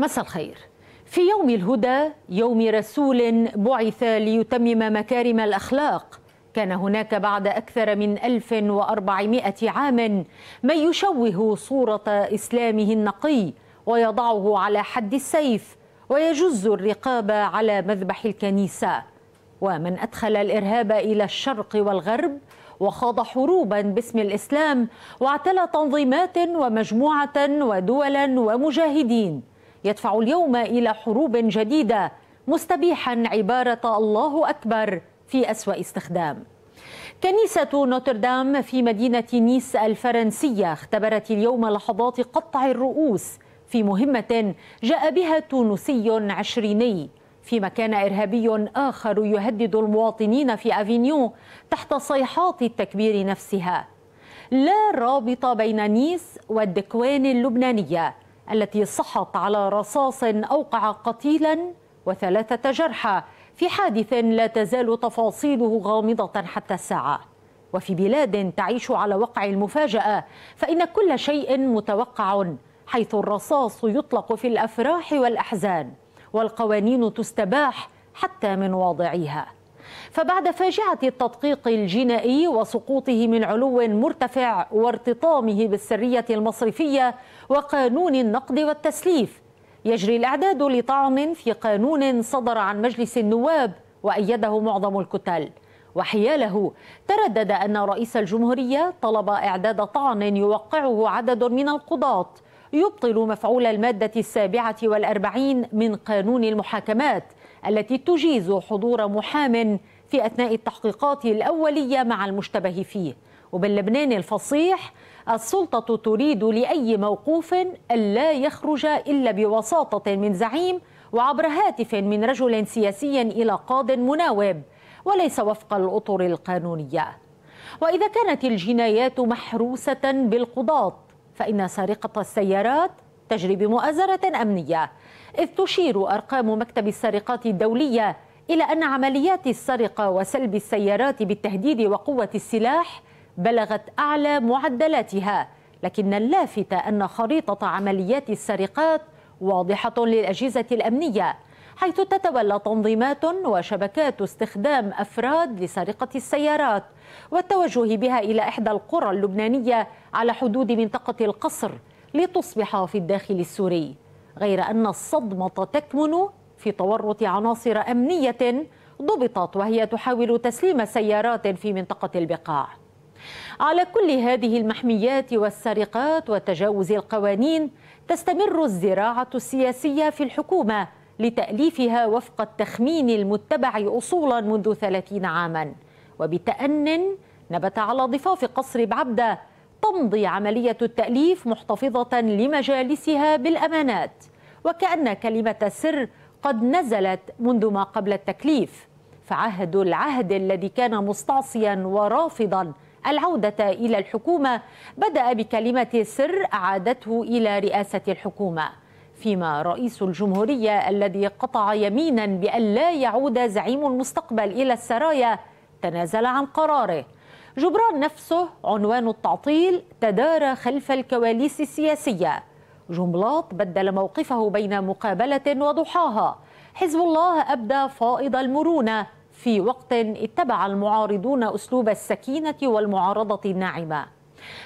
مساء الخير في يوم الهدى يوم رسول بعث ليتمم مكارم الأخلاق كان هناك بعد أكثر من 1400 عام من يشوه صورة إسلامه النقي ويضعه على حد السيف ويجز الرقاب على مذبح الكنيسة ومن أدخل الإرهاب إلى الشرق والغرب وخاض حروبا باسم الإسلام واعتلى تنظيمات ومجموعة ودولا ومجاهدين يدفع اليوم إلى حروب جديدة مستبيحا عبارة الله أكبر في أسوأ استخدام كنيسة نوتردام في مدينة نيس الفرنسية اختبرت اليوم لحظات قطع الرؤوس في مهمة جاء بها تونسي عشريني فيما كان إرهابي آخر يهدد المواطنين في أفينيون تحت صيحات التكبير نفسها لا رابط بين نيس والدكوان اللبنانية التي صحت على رصاص أوقع قتيلا وثلاثة جرحى في حادث لا تزال تفاصيله غامضة حتى الساعة وفي بلاد تعيش على وقع المفاجأة فإن كل شيء متوقع حيث الرصاص يطلق في الأفراح والأحزان والقوانين تستباح حتى من واضعيها فبعد فاجعة التدقيق الجنائي وسقوطه من علو مرتفع وارتطامه بالسرية المصرفية وقانون النقد والتسليف يجري الإعداد لطعن في قانون صدر عن مجلس النواب وأيده معظم الكتل وحياله تردد أن رئيس الجمهورية طلب إعداد طعن يوقعه عدد من القضاة يبطل مفعول المادة السابعة والأربعين من قانون المحاكمات التي تجيز حضور محام في أثناء التحقيقات الأولية مع المشتبه فيه وباللبنان الفصيح السلطة تريد لأي موقوف ألا يخرج إلا بوساطة من زعيم وعبر هاتف من رجل سياسي إلى قاض مناوب وليس وفق الأطر القانونية وإذا كانت الجنايات محروسة بالقضاة فإن سرقة السيارات تجري بمؤازرة أمنية إذ تشير أرقام مكتب السرقات الدولية إلى أن عمليات السرقة وسلب السيارات بالتهديد وقوة السلاح بلغت أعلى معدلاتها لكن اللافت أن خريطة عمليات السرقات واضحة للأجهزة الأمنية حيث تتولى تنظيمات وشبكات استخدام أفراد لسرقة السيارات والتوجه بها إلى إحدى القرى اللبنانية على حدود منطقة القصر لتصبح في الداخل السوري غير أن الصدمة تكمن في تورط عناصر أمنية ضبطت وهي تحاول تسليم سيارات في منطقة البقاع على كل هذه المحميات والسرقات وتجاوز القوانين تستمر الزراعة السياسية في الحكومة لتأليفها وفق التخمين المتبع أصولا منذ ثلاثين عاما وبتأن نبت على ضفاف قصر بعبدة تمضي عملية التأليف محتفظة لمجالسها بالأمانات وكأن كلمة السر قد نزلت منذ ما قبل التكليف فعهد العهد الذي كان مستعصيا ورافضا العودة إلى الحكومة بدأ بكلمة سر أعادته إلى رئاسة الحكومة فيما رئيس الجمهورية الذي قطع يمينا بأن لا يعود زعيم المستقبل إلى السرايا تنازل عن قراره جبران نفسه عنوان التعطيل تدارى خلف الكواليس السياسية جملاط بدل موقفه بين مقابلة وضحاها حزب الله أبدى فائض المرونة في وقت اتبع المعارضون أسلوب السكينة والمعارضة الناعمة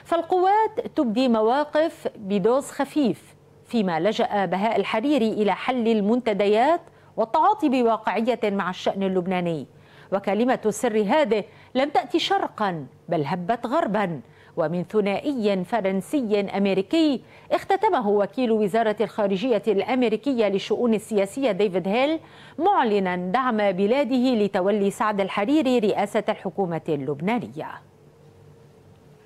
فالقوات تبدي مواقف بدوز خفيف فيما لجأ بهاء الحريري إلى حل المنتديات والتعاطي بواقعية مع الشأن اللبناني وكلمة السر هذه لم تأتي شرقا بل هبت غربا ومن ثنائي فرنسي أمريكي اختتمه وكيل وزارة الخارجية الأمريكية للشؤون السياسية ديفيد هيل معلنا دعم بلاده لتولي سعد الحريري رئاسة الحكومة اللبنانية